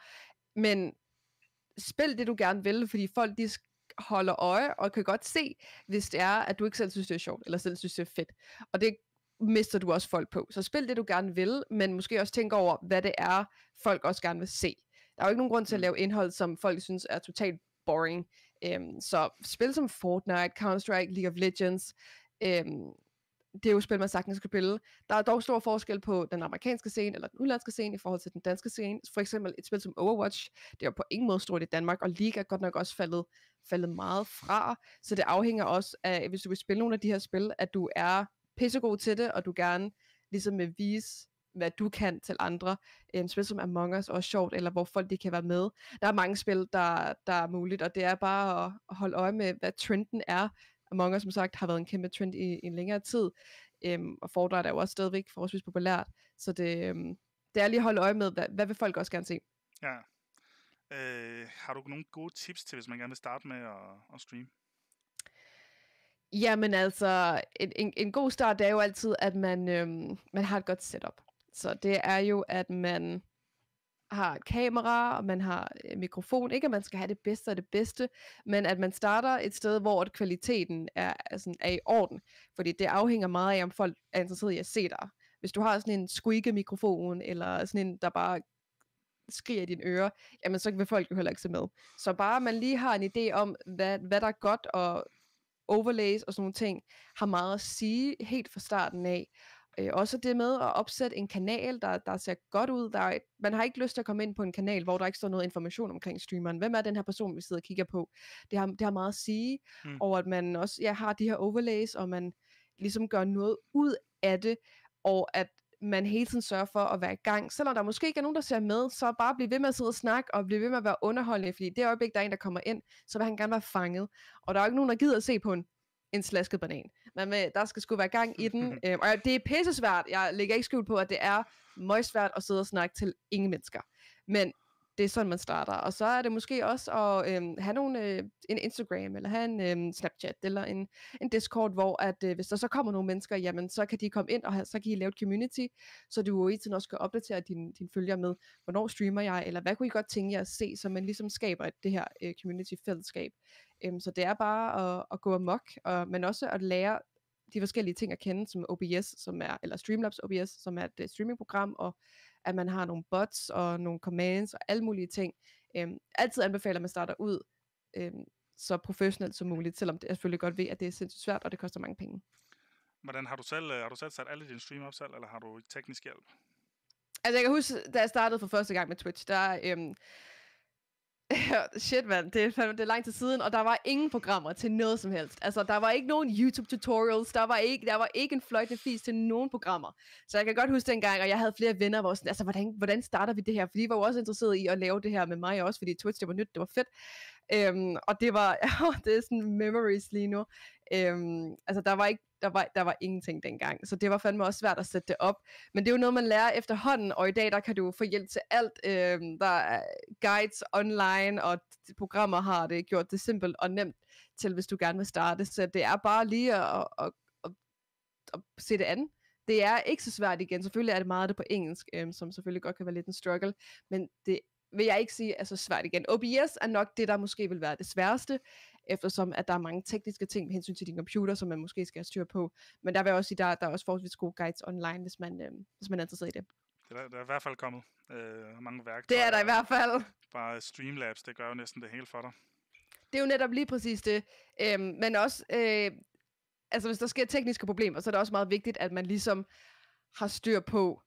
Men spil det, du gerne vil, fordi folk de holder øje og kan godt se, hvis det er, at du ikke selv synes, det er sjovt, eller selv synes, det er fedt. Og det mister du også folk på. Så spil det, du gerne vil, men måske også tænk over, hvad det er, folk også gerne vil se. Der er jo ikke nogen grund til at mm. lave indhold, som folk synes er totalt boring. Øhm, så spil som Fortnite, Counter-Strike, League of Legends, øhm, det er jo spil, man sagtens kan spille. Der er dog stor forskel på den amerikanske scene eller den udenlandske scene i forhold til den danske scene. For eksempel et spil som Overwatch, det er jo på ingen måde stort i Danmark, og League er godt nok også faldet, faldet meget fra. Så det afhænger også af, hvis du vil spille nogle af de her spil, at du er pissegod til det, og du gerne ligesom vil vise, hvad du kan til andre. Øhm, spil som Among Us og sjovt, eller hvor folk de kan være med. Der er mange spil, der, der er muligt, og det er bare at, holde øje med, hvad trenden er. Among Us, som sagt, har været en kæmpe trend i, i en længere tid, øhm, og Fortnite er jo også stadigvæk forholdsvis populært, så det, øhm, det er lige at holde øje med, hvad, hvad vil folk også gerne se. Ja. Øh, har du nogle gode tips til, hvis man gerne vil starte med at, at streame? Jamen altså, en, en, en god start det er jo altid, at man, øhm, man har et godt setup. Så det er jo, at man har et kamera, og man har et øh, mikrofon. Ikke at man skal have det bedste og det bedste, men at man starter et sted, hvor at kvaliteten er, altså, er i orden. Fordi det afhænger meget af, om folk er interesseret i at se dig. Hvis du har sådan en squeaky mikrofon, eller sådan en, der bare skriger i dine ører, jamen så vil folk jo heller ikke se med. Så bare man lige har en idé om, hvad, hvad der er godt, og overlays og sådan nogle ting, har meget at sige helt fra starten af. Øh, også det med at opsætte en kanal, der, der ser godt ud. Der man har ikke lyst til at komme ind på en kanal, hvor der ikke står noget information omkring streameren. Hvem er den her person, vi sidder og kigger på? Det har, det har meget at sige. Mm. Og at man også ja, har de her overlays, og man ligesom gør noget ud af det. Og at man hele tiden sørger for at være i gang. Selvom der måske ikke er nogen, der ser med, så bare blive ved med at sidde og snakke, og blive ved med at være underholdende, fordi det øjeblik, der er en, der kommer ind, så vil han gerne være fanget. Og der er jo ikke nogen, der gider at se på en, en slasket banan. Men med, der skal sgu være gang i den. Øh, og det er pissesvært. Jeg lægger ikke skjul på, at det er møgsvært at sidde og snakke til ingen mennesker. Men det er sådan, man starter. Og så er det måske også at øh, have nogle, øh, en Instagram, eller have en øh, Snapchat, eller en, en Discord, hvor at, øh, hvis der så kommer nogle mennesker, jamen, så kan de komme ind, og have, så kan I lave et community, så du jo i tiden også kan opdatere dine din følgere med, hvornår streamer jeg, eller hvad kunne I godt tænke jer at se, så man ligesom skaber det her øh, community-fællesskab. Øh, så det er bare at, at gå amok, og, men også at lære de forskellige ting at kende, som OBS, som er, eller Streamlabs OBS, som er et øh, streamingprogram, og at man har nogle bots og nogle commands og alle mulige ting. Øhm, altid anbefaler, at man starter ud øhm, så professionelt som muligt, selvom det, jeg selvfølgelig godt ved, at det er sindssygt svært, og det koster mange penge. Hvordan har du selv, øh, har du selv sat alle dine stream op selv, eller har du teknisk hjælp? Altså jeg kan huske, da jeg startede for første gang med Twitch, der, øhm, Shit, mand. Det, er det er lang tid siden, og der var ingen programmer til noget som helst. Altså, der var ikke nogen YouTube-tutorials, der var ikke, der var ikke en fløjtende fis til nogen programmer. Så jeg kan godt huske dengang, og jeg havde flere venner, hvor sådan, altså, hvordan, hvordan starter vi det her? Fordi de var jo også interesseret i at lave det her med mig også, fordi Twitch, det var nyt, det var fedt. Øhm, og det var, det er sådan memories lige nu. Øhm, altså der var, ikke, der, var, der var ingenting dengang, så det var fandme også svært at sætte det op. Men det er jo noget, man lærer efterhånden, og i dag der kan du få hjælp til alt. Øhm, der er guides online, og programmer har det gjort det simpelt og nemt til, hvis du gerne vil starte. Så det er bare lige at, at, at, at se det an. Det er ikke så svært igen. Selvfølgelig er det meget af det på engelsk, øhm, som selvfølgelig godt kan være lidt en struggle, men det vil jeg ikke sige er så svært igen. OBS er nok det, der måske vil være det sværeste, eftersom at der er mange tekniske ting med hensyn til din computer, som man måske skal have styr på. Men der vil jeg også sige, der, der er også forholdsvis gode guides online, hvis man, øh, hvis man er interesseret i det. Det er, der er i hvert fald kommet øh, mange værktøjer. Det er der i hvert fald. Bare Streamlabs, det gør jo næsten det hele for dig. Det er jo netop lige præcis det. Øhm, men også, øh, altså hvis der sker tekniske problemer, så er det også meget vigtigt, at man ligesom har styr på,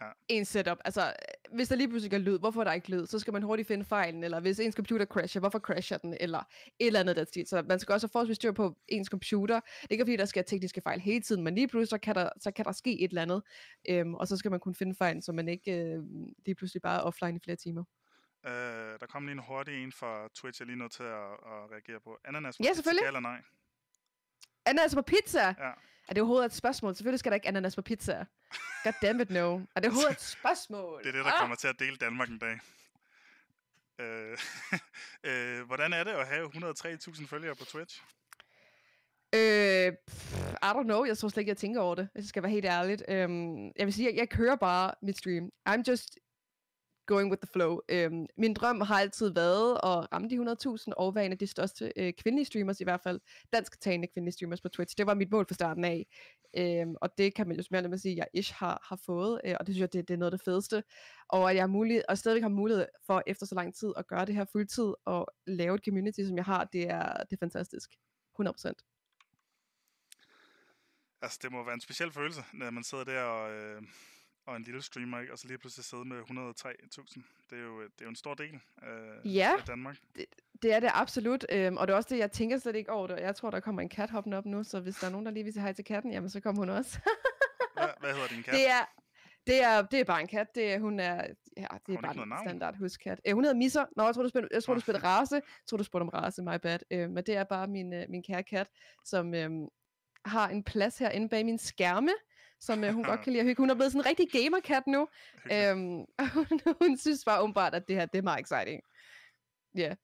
ja. ens setup. Altså, hvis der lige pludselig er lyd, hvorfor er der ikke lyd? Så skal man hurtigt finde fejlen, eller hvis ens computer crasher, hvorfor crasher den, eller et eller andet der stil. Så man skal også forholdsvis styr på ens computer. Det er ikke fordi, der skal tekniske fejl hele tiden, men lige pludselig så kan der, så kan der ske et eller andet, øhm, og så skal man kunne finde fejlen, så man ikke øh, lige pludselig bare er offline i flere timer. Øh, der kom lige en hurtig en fra Twitch, jeg er lige nødt til at, at reagere på. Ananas, ja, selvfølgelig. ja eller nej? Ananas på pizza? Ja. Er det overhovedet et spørgsmål? Selvfølgelig skal der ikke ananas på pizza. God damn it, no. Er det overhovedet et spørgsmål? det er det, der ah! kommer til at dele Danmark en dag. Øh, øh, hvordan er det at have 103.000 følgere på Twitch? Øh, pff, I don't know. Jeg tror slet ikke, jeg tænker over det, hvis jeg skal være helt ærligt. Øhm, jeg vil sige, jeg, jeg kører bare mit stream. I'm just going with the flow. Øhm, min drøm har altid været at ramme de 100.000 og være en af de største øh, kvindelige streamers, i hvert fald dansk talende kvindelige streamers på Twitch. Det var mit mål fra starten af, øhm, og det kan man jo mere eller sige, at jeg ikke har, har fået, øh, og det synes jeg, det, det er noget af det fedeste. Og at jeg har mulighed, og stadigvæk har mulighed for efter så lang tid at gøre det her fuldtid og lave et community, som jeg har, det er, det er fantastisk. 100%. Altså, det må være en speciel følelse, når man sidder der og, øh, og en lille streamer, ikke? og så lige pludselig sidde med 103.000. Det er jo, det er jo en stor del øh, ja, af Danmark. Det, det er det absolut, øhm, og det er også det, jeg tænker slet ikke over det. Jeg tror, der kommer en kat hoppende op nu, så hvis der er nogen, der lige vil sige hej til katten, jamen så kommer hun også. hvad, hvad hedder din kat? Det er, det er, det er bare en kat. Det er, hun er, ja, det er bare en standard huskat. Øh, hun hedder Misser. Nå, jeg tror, du spurgte, jeg tror, du spurgte race. Jeg tror, du spurgte om race, my bad. Øh, men det er bare min, øh, min kære kat, som øh, har en plads herinde bag min skærme som øh, hun godt kan lide at hygge. Hun er blevet sådan en rigtig gamerkat nu, øhm, og hun, hun synes bare åbenbart, at det her det er meget exciting. Ja. Yeah.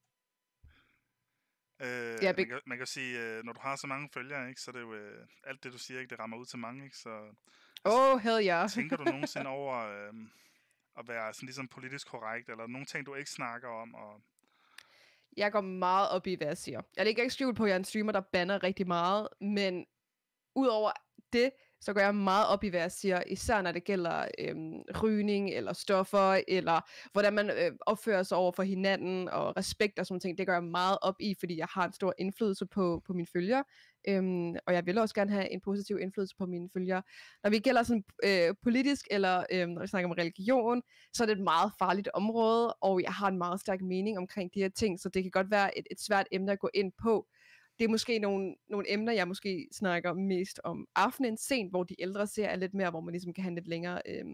Øh, ja, man, kan, man kan sige, øh, når du har så mange følgere, ikke, så er det jo, øh, alt det du siger, ikke, det rammer ud til mange. Ikke, så, oh, hell yeah. tænker du nogensinde over øh, at være sådan ligesom politisk korrekt, eller nogle ting, du ikke snakker om? Og... Jeg går meget op i, hvad jeg siger. Jeg lægger ikke skjul på, at jeg er en streamer, der banner rigtig meget, men udover det, så går jeg meget op i, hvad jeg siger, især når det gælder øh, rygning eller stoffer, eller hvordan man øh, opfører sig over for hinanden, og respekt og sådan ting, det går jeg meget op i, fordi jeg har en stor indflydelse på, på mine følger. øhm, og jeg vil også gerne have en positiv indflydelse på mine følgere. Når vi gælder sådan, øh, politisk, eller øh, når vi snakker om religion, så er det et meget farligt område, og jeg har en meget stærk mening omkring de her ting, så det kan godt være et, et svært emne at gå ind på, øh, det er måske nogle, nogle emner, jeg måske snakker mest om aftenen sent, hvor de ældre ser er lidt mere, hvor man ligesom kan have lidt længere øh,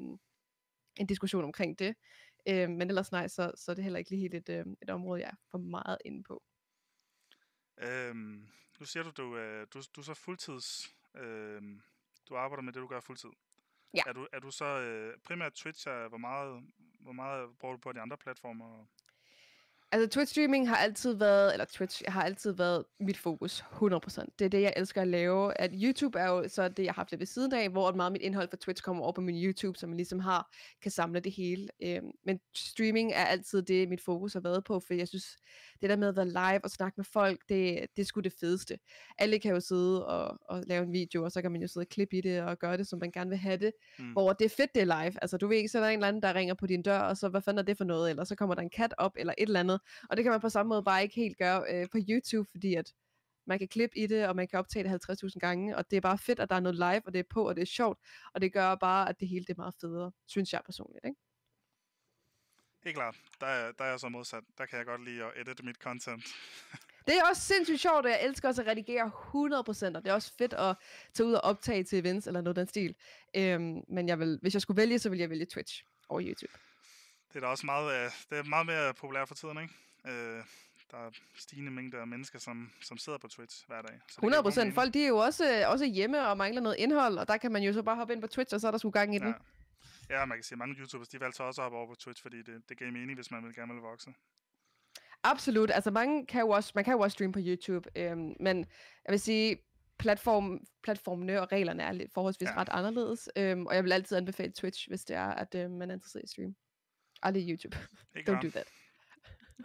en diskussion omkring det. Øh, men ellers nej, så, så er det heller ikke lige helt et, øh, et område, jeg er for meget inde på. Øhm, nu siger du, du, øh, du, du er så fuldtids, øh, du arbejder med det, du gør fuldtid. Ja. Er du, er du så øh, primært Twitch, hvor, meget, hvor meget bruger du på de andre platformer? Altså Twitch streaming har altid været, eller Twitch har altid været mit fokus, 100%. Det er det, jeg elsker at lave. At YouTube er jo så det, jeg har haft det ved siden af, hvor meget af mit indhold fra Twitch kommer over på min YouTube, så man ligesom har, kan samle det hele. Øhm, men streaming er altid det, mit fokus har været på, for jeg synes, det der med at være live og snakke med folk, det, det er sgu det fedeste. Alle kan jo sidde og, og lave en video, og så kan man jo sidde og klippe i det og gøre det, som man gerne vil have det. Mm. Hvor det er fedt, det er live. Altså du ved ikke, så er der en eller anden, der ringer på din dør, og så hvad fanden er det for noget, eller så kommer der en kat op, eller et eller andet noget. Og det kan man på samme måde bare ikke helt gøre øh, på YouTube, fordi at man kan klippe i det, og man kan optage det 50.000 gange, og det er bare fedt, at der er noget live, og det er på, og det er sjovt, og det gør bare, at det hele det er meget federe, synes jeg personligt, ikke? Helt klart. Der er, der er jeg så modsat. Der kan jeg godt lide at edit mit content. Det er også sindssygt sjovt, og jeg elsker også at redigere 100%, og det er også fedt at tage ud og optage til events eller noget af den stil. Øhm, men jeg vil, hvis jeg skulle vælge, så ville jeg vælge Twitch over YouTube det er da også meget, øh, det er meget mere populært for tiden, ikke? Øh, der er stigende mængder af mennesker, som, som sidder på Twitch hver dag. Så 100 procent. Folk de er jo også, øh, også hjemme og mangler noget indhold, og der kan man jo så bare hoppe ind på Twitch, og så er der sgu gang i ja. den. Ja, man kan sige, at mange YouTubers, de valgte også at hoppe over på Twitch, fordi det, det gav mening, hvis man vil gerne vil vokse. Absolut. Altså mange kan jo også, man kan jo også streame på YouTube, øhm, men jeg vil sige, platform, platformene og reglerne er lidt forholdsvis ja. ret anderledes, øhm, og jeg vil altid anbefale Twitch, hvis det er, at øh, man er interesseret i stream. Aldrig YouTube. Ikke Don't do that.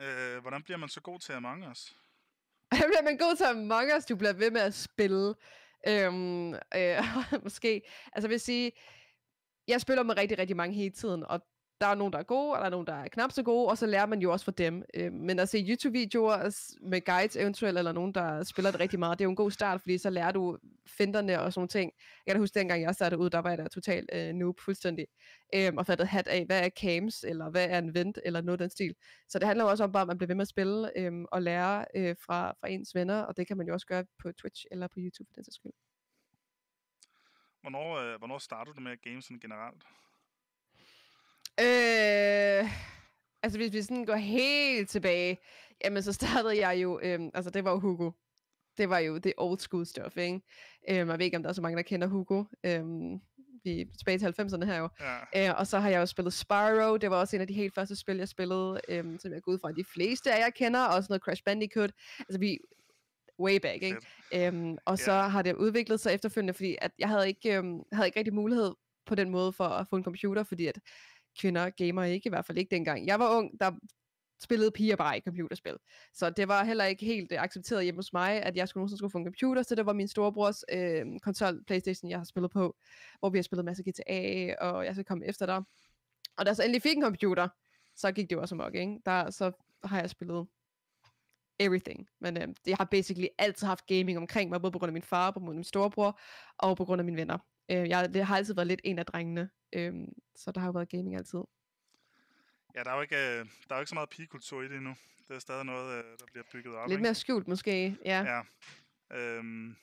Øh, hvordan bliver man så god til Among Us? Hvordan bliver man god til Among Us? Du bliver ved med at spille. Øhm, øh, måske. Altså, jeg vil sige, jeg spiller med rigtig, rigtig mange hele tiden, og der er nogen, der er gode, og der er nogen, der er knap så gode, og så lærer man jo også for dem. Øh, men at se YouTube-videoer med guides eventuelt, eller nogen, der spiller det rigtig meget, det er jo en god start, fordi så lærer du finterne og sådan nogle ting. Jeg kan da huske, dengang jeg startede ud, der var jeg da totalt øh, noob fuldstændig, øh, og fattede hat af, hvad er cams, eller hvad er en vent, eller noget den stil. Så det handler jo også om, bare, at man bliver ved med at spille øh, og lære øh, fra, fra ens venner, og det kan man jo også gøre på Twitch eller på YouTube for den sags skyld. Hvornår, øh, hvornår startede du med at game sådan generelt? Øh, altså, hvis vi sådan går helt tilbage, jamen, så startede jeg jo, øh, altså, det var jo Hugo. Det var jo det old school stuff, ikke? Øh, jeg ved ikke, om der er så mange, der kender Hugo. Øh, vi er tilbage til 90'erne her jo. Ja. Øh, og så har jeg jo spillet Spyro. Det var også en af de helt første spil, jeg spillede, øhm, som jeg går ud fra de fleste af jer kender. Også noget Crash Bandicoot. Altså, vi way back, ikke? Øhm, og yeah. så har det udviklet sig efterfølgende, fordi at jeg havde ikke, øhm, havde ikke rigtig mulighed på den måde for at få en computer, fordi at kvinder gamer ikke, i hvert fald ikke dengang. Jeg var ung, der spillede piger bare i computerspil. Så det var heller ikke helt uh, accepteret hjemme hos mig, at jeg skulle nogensinde skulle få en computer, så det var min storebrors uh, konsol, Playstation, jeg har spillet på, hvor vi har spillet masser GTA, og jeg skal komme efter dig. Og da jeg så endelig fik en computer, så gik det jo også amok, ikke? Der, så har jeg spillet everything. Men uh, jeg har basically altid haft gaming omkring mig, både på grund af min far, på grund af min storebror, og på grund af mine venner. Øh, jeg, det har altid været lidt en af drengene, øh, så der har jo været gaming altid. Ja, der er jo ikke, øh, der er jo ikke så meget pigekultur i det endnu. Det er stadig noget, øh, der bliver bygget op. Lidt mere ikke? skjult måske, ja. Ja. Øhm,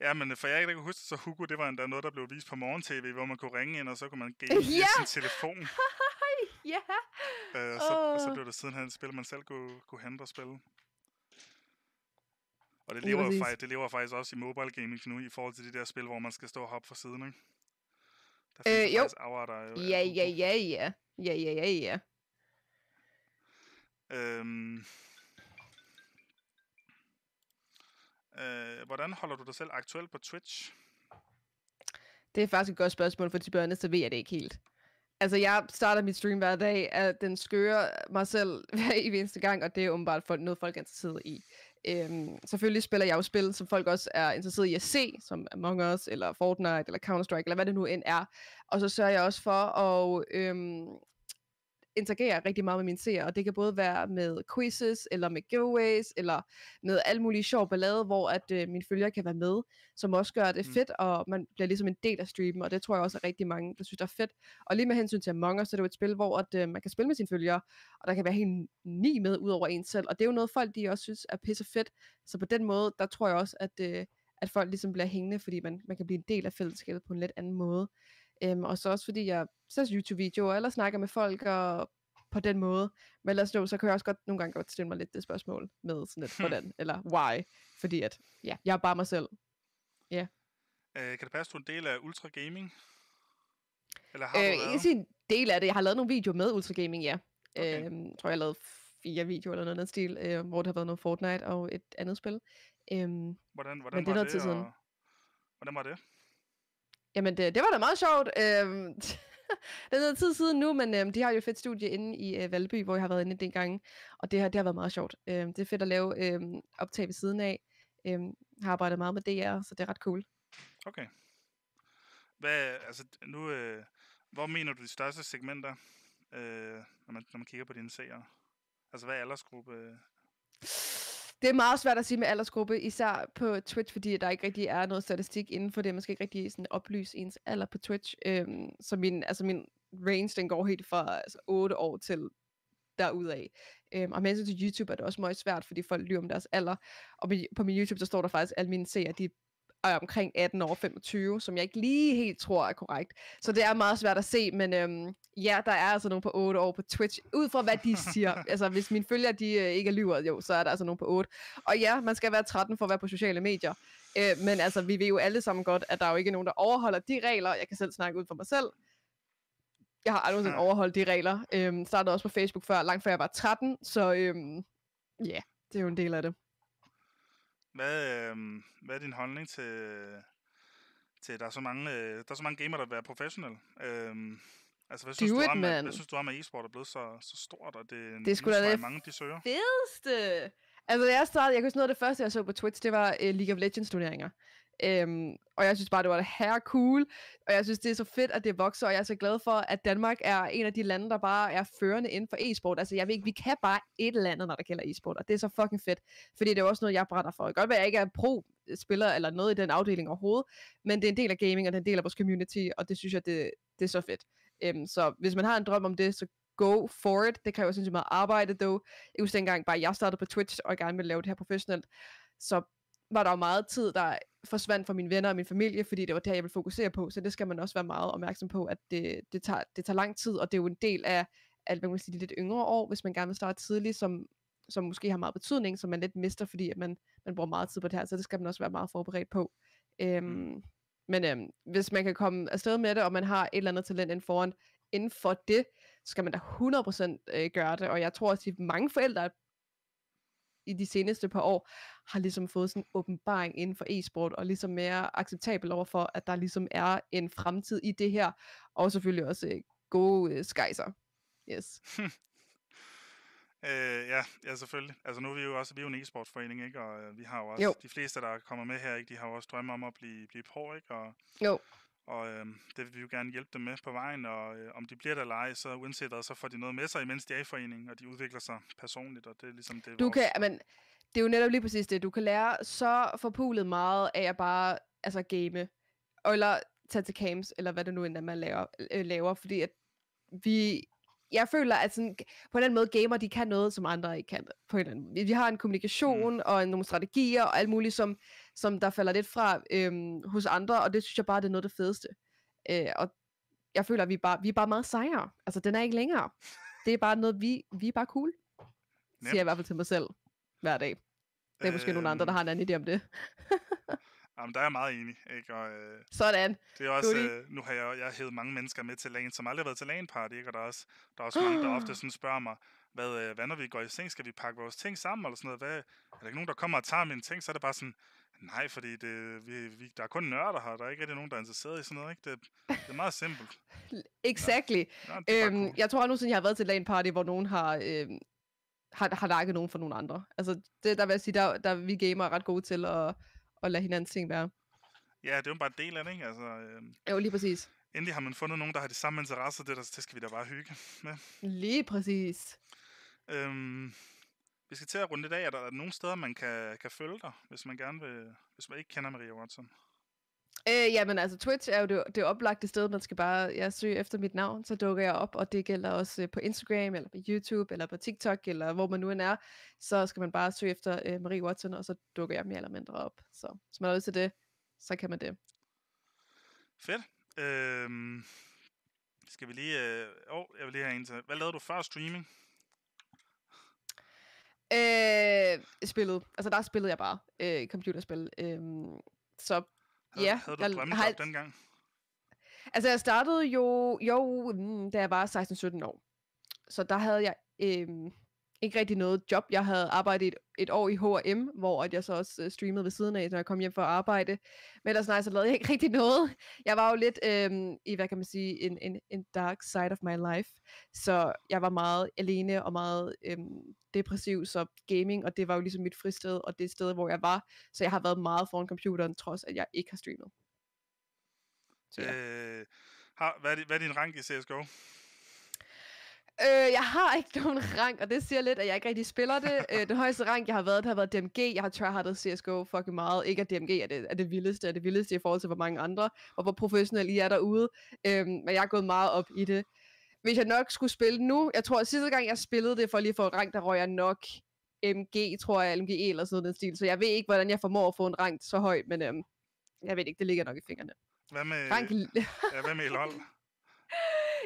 Ja, men for jeg ikke kan huske, så Hugo, det var endda noget, der blev vist på morgen-tv, hvor man kunne ringe ind, og så kunne man game yeah! Yeah! sin telefon. ja! yeah. Øh, og, så, oh. og så blev det sidenhen et spil, man selv kunne, kunne hente og spille. Og det lever, jo, faktisk, det lever faktisk også i mobile gaming nu, i forhold til de der spil, hvor man skal stå og hoppe fra siden, ikke? Der øh, jo. der jo. Ja, ja, ja, ja. Ja, ja, ja, ja. Øhm, øh, hvordan holder du dig selv aktuel på Twitch? Det er faktisk et godt spørgsmål, for de børnene, så ved jeg det ikke helt. Altså, jeg starter mit stream hver dag, at den skører mig selv hver eneste gang, og det er åbenbart noget, folk er interesseret i. Øhm, selvfølgelig spiller jeg jo spil, som folk også er interesseret i at se, som Among Us, eller Fortnite, eller Counter-Strike, eller hvad det nu end er. Og så sørger jeg også for at øhm, interagerer rigtig meget med mine seere, og det kan både være med quizzes, eller med giveaways, eller med alle mulige sjov ballade, hvor at øh, mine følgere kan være med, som også gør det mm. fedt, og man bliver ligesom en del af streamen, og det tror jeg også er rigtig mange, der synes, der er fedt. Og lige med hensyn til Among Us, så er det jo et spil, hvor at, øh, man kan spille med sine følgere, og der kan være helt ni med ud over en selv, og det er jo noget, folk de også synes er pisse fedt, så på den måde, der tror jeg også, at, øh, at folk ligesom bliver hængende, fordi man, man kan blive en del af fællesskabet på en lidt anden måde. Øhm, og så også fordi jeg ser YouTube-videoer, eller snakker med folk, og på den måde. Men ellers nu, så kan jeg også godt nogle gange godt stille mig lidt det spørgsmål med sådan lidt, hmm. hvordan, eller why. Fordi at, ja, jeg er bare mig selv. Ja. Yeah. Øh, kan det passe, du er en del af Ultra Gaming? Eller har øh, du været? en del af det. Jeg har lavet nogle videoer med Ultra Gaming, ja. Okay. Øhm, jeg tror, jeg har lavet fire videoer eller noget andet stil, øh, hvor der har været noget Fortnite og et andet spil. Øhm, hvordan, hvordan men det var det? Tid siden. Og... Hvordan var det? Jamen, det, det var da meget sjovt. Øhm, det er noget tid siden nu, men øhm, de har jo et fedt studie inde i øh, Valby, hvor jeg har været inde den gang. og det her, det har været meget sjovt. Øhm, det er fedt at lave øhm, optag ved siden af. Øhm, har arbejdet meget med DR, så det er ret cool. Okay. Hvad, altså, nu, øh, hvor mener du de største segmenter, øh, når, man, når man kigger på dine serier? Altså, hvad er aldersgruppe? Øh? det er meget svært at sige med aldersgruppe, især på Twitch, fordi der ikke rigtig er noget statistik inden for det. Man skal ikke rigtig sådan oplyse ens alder på Twitch. Øhm, så min, altså min range, den går helt fra altså, 8 år til derudaf. Øhm, og med til YouTube er det også meget svært, fordi folk lyver om deres alder. Og på min YouTube, så står der faktisk, at alle mine seere, de og omkring 18 år 25, som jeg ikke lige helt tror er korrekt. Så det er meget svært at se, men øhm, ja, der er altså nogen på 8 år på Twitch, ud fra hvad de siger. altså hvis mine følger de øh, ikke er lyver, jo, så er der altså nogen på 8. Og ja, man skal være 13 for at være på sociale medier. Øh, men altså, vi ved jo alle sammen godt, at der er jo ikke nogen, der overholder de regler. Jeg kan selv snakke ud for mig selv jeg har aldrig sådan overholdt de regler. Øhm, startede også på Facebook før, langt før jeg var 13, så øhm, ja, yeah, det er jo en del af det. Hvad, øh, hvad er din holdning til, til der er så mange, øh, der er så mange gamer, der vil være professionelle? Øh, Altså, hvad synes, du it, om, man. hvad synes du om, at e-sport er blevet så, så stort, og det, det skulle da det mange, de søger? er Altså, da jeg startede, jeg kunne huske noget af det første, jeg så på Twitch, det var uh, League of Legends turneringer. Øhm, og jeg synes bare, det var det her cool, og jeg synes, det er så fedt, at det vokser, og jeg er så glad for, at Danmark er en af de lande, der bare er førende inden for e-sport. Altså, jeg ved ikke, vi kan bare et eller andet, når det gælder e-sport, og det er så fucking fedt, fordi det er også noget, jeg brænder for. Godt være, jeg ikke er pro-spiller eller noget i den afdeling overhovedet, men det er en del af gaming, og det er en del af vores community, og det synes jeg, det, det er så fedt. Øhm, så hvis man har en drøm om det, så go for it. Det kræver sindssygt meget arbejde, dog. Jeg husker dengang, bare jeg startede på Twitch, og jeg gerne ville lave det her professionelt. Så var der jo meget tid, der forsvandt fra mine venner og min familie, fordi det var der, jeg ville fokusere på, så det skal man også være meget opmærksom på, at det, det, tager, det tager lang tid, og det er jo en del af, at man sige, de lidt yngre år, hvis man gerne vil starte tidligt, som, som måske har meget betydning, som man lidt mister, fordi at man, man bruger meget tid på det her, så det skal man også være meget forberedt på. Øhm, mm. Men øhm, hvis man kan komme afsted med det, og man har et eller andet talent inden foran, inden for det, så skal man da 100% øh, gøre det, og jeg tror også, at mange forældre i de seneste par år har ligesom fået sådan en åbenbaring inden for e-sport, og ligesom mere acceptabel overfor, at der ligesom er en fremtid i det her, og selvfølgelig også øh, gode øh, skyser. Yes. Øh, ja, ja, selvfølgelig. Altså nu er vi jo også vi er jo en e-sportforening, ikke? Og øh, vi har jo også, jo. de fleste, der kommer med her, ikke? de har jo også drømme om at blive, blive på, ikke? Og, jo og øh, det vil vi jo gerne hjælpe dem med på vejen, og øh, om de bliver der lege, så uanset hvad, så får de noget med sig, imens de er i foreningen, og de udvikler sig personligt, og det er ligesom det. Du vores... kan, men det er jo netop lige præcis det, du kan lære så forpulet meget af at bare altså game, eller tage til camps, eller hvad det nu end er, man laver, øh, laver fordi at vi jeg føler, at sådan, på den måde gamer, de kan noget, som andre ikke kan. På en eller anden måde. Vi har en kommunikation mm. og nogle strategier og alt muligt, som som der falder lidt fra øhm, hos andre, og det synes jeg bare, det er noget af det fedeste. Øh, og jeg føler, at vi er bare, vi er bare meget sejere. Altså, den er ikke længere. Det er bare noget, vi, vi er bare cool. Nemt. Siger jeg i hvert fald til mig selv hver dag. Det er måske øh, nogle andre, der øhm. har en anden idé om det. Jamen, der er jeg meget enig. Ikke? Og, øh, Sådan. Det er også, øh, nu har jeg, jeg hævet mange mennesker med til lægen, som aldrig har været til party, ikke? og der er også, der er også mange, der ofte sådan spørger mig, hvad, øh, hvad når vi går i seng, skal vi pakke vores ting sammen, eller sådan noget, hvad, er der ikke nogen, der kommer og tager mine ting, så er det bare sådan, Nej, fordi det, vi, vi, der er kun nørder her. Der er ikke rigtig nogen, der er interesseret i sådan noget. Ikke? Det, det er meget simpelt. exactly. Ja. Ja, øhm, cool. Jeg tror aldrig, at jeg har været til LAN party, hvor nogen har... øhm, har, har lagt nogen for nogen andre. Altså, det, der vil jeg sige, der, der vi gamer er ret gode til at, at lade hinandens ting være. Ja, det er jo bare en del af det, ikke? Altså, øhm, jo, lige præcis. Endelig har man fundet nogen, der har de samme interesser, det, der, det skal vi da bare hygge med. Lige præcis. Øhm, skal til at runde det af. Er der nogle steder, man kan, kan følge dig, hvis man gerne vil, hvis man ikke kender Maria Watson? Øh, jamen altså, Twitch er jo det, det oplagte sted, man skal bare ja, søge efter mit navn, så dukker jeg op, og det gælder også øh, på Instagram, eller på YouTube, eller på TikTok, eller hvor man nu end er, så skal man bare søge efter øh, Marie Watson, og så dukker jeg mere eller mindre op. Så hvis man har lyst til det, så kan man det. Fedt. Øh, skal vi lige... Øh, oh, jeg vil lige have en til. Hvad lavede du før streaming? Øh, spillet. Altså, der spillede jeg bare øh, computerspil. Øh, så havde, ja. Havde du drømmejob den dengang? Altså, jeg startede jo, jo mm, da jeg var 16-17 år. Så der havde jeg... Øh, ikke rigtig noget job. Jeg havde arbejdet et, et år i H&M, hvor at jeg så også øh, streamede ved siden af, når jeg kom hjem at arbejde. Men ellers nej, så lavede jeg ikke rigtig noget. Jeg var jo lidt øhm, i, hvad kan man sige, en, en, en dark side of my life. Så jeg var meget alene og meget øhm, depressiv, så gaming, og det var jo ligesom mit fristed, og det sted, hvor jeg var. Så jeg har været meget foran computeren, trods at jeg ikke har streamet. Så, ja. øh, har, hvad, er, hvad er din rank i CSGO? Øh, jeg har ikke nogen rank, og det siger lidt, at jeg ikke rigtig spiller det. øh, den højeste rank, jeg har været, det har været DMG. Jeg har tryhardet CSGO fucking meget. Ikke at DMG er det, er det vildeste, er det vildeste i forhold til, hvor mange andre, og hvor professionelle I er derude. Øh, men jeg er gået meget op i det. Hvis jeg nok skulle spille nu, jeg tror, at sidste gang, jeg spillede det for lige få en rank, der røg jeg nok MG, tror jeg, MGE eller sådan noget den stil. Så jeg ved ikke, hvordan jeg formår at få en rank så høj, men øh, jeg ved ikke, det ligger nok i fingrene. Hvad med, rank... ja, hvad med LOL?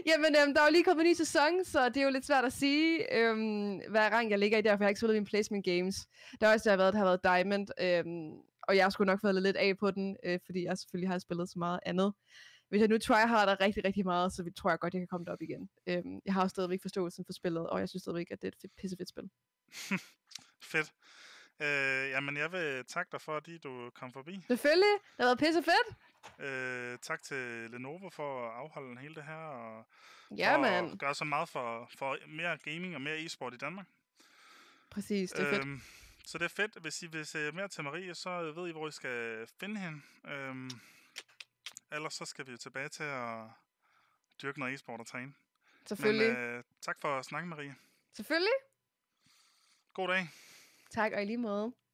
Jamen, øhm, der er jo lige kommet en ny sæson, så det er jo lidt svært at sige, øhm, hvad rang jeg ligger i, derfor har jeg ikke spillet mine placement games. Der er også der har været, der har været Diamond, øhm, og jeg skulle nok få lidt af på den, øh, fordi jeg selvfølgelig har spillet så meget andet. Hvis jeg nu tryharder rigtig, rigtig meget, så tror jeg godt, jeg kan komme derop igen. Øhm, jeg har også stadigvæk forståelsen for spillet, og jeg synes stadigvæk, at det er et pissefedt spil. fedt. Øh, jamen, jeg vil takke dig for, at du kom forbi. Selvfølgelig. Det har været pissefedt. Øh, tak til Lenovo for at afholde hele det her, og, ja, og man. gøre så meget for, for mere gaming og mere e-sport i Danmark. Præcis, det er øhm, fedt. Så det er fedt. Hvis I vil se mere til Marie, så ved I, hvor I skal finde hende. Øhm, ellers så skal vi jo tilbage til at dyrke noget e-sport og træne. Selvfølgelig. Men, øh, tak for at snakke, Marie. Selvfølgelig. God dag. Tak, og i lige måde.